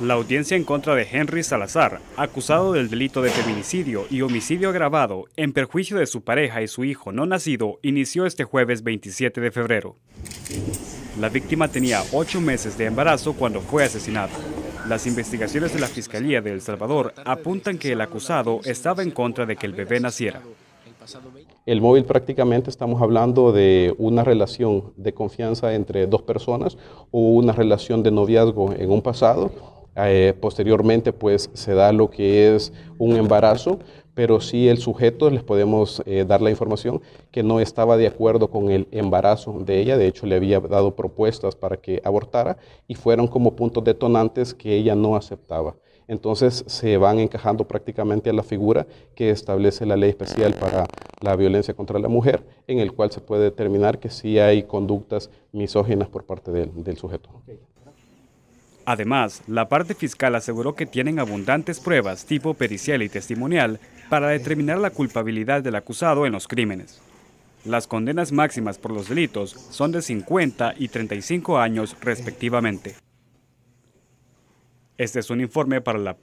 La audiencia en contra de Henry Salazar, acusado del delito de feminicidio y homicidio agravado en perjuicio de su pareja y su hijo no nacido, inició este jueves 27 de febrero. La víctima tenía ocho meses de embarazo cuando fue asesinada. Las investigaciones de la Fiscalía de El Salvador apuntan que el acusado estaba en contra de que el bebé naciera. El móvil prácticamente estamos hablando de una relación de confianza entre dos personas o una relación de noviazgo en un pasado eh, posteriormente, pues se da lo que es un embarazo, pero sí el sujeto, les podemos eh, dar la información, que no estaba de acuerdo con el embarazo de ella, de hecho le había dado propuestas para que abortara y fueron como puntos detonantes que ella no aceptaba. Entonces se van encajando prácticamente a la figura que establece la ley especial para la violencia contra la mujer, en el cual se puede determinar que sí hay conductas misóginas por parte del, sujeto. Además, la parte fiscal aseguró que tienen abundantes pruebas tipo pericial y testimonial para determinar la culpabilidad del acusado en los crímenes. Las condenas máximas por los delitos son de 50 y 35 años respectivamente. Este es un informe para la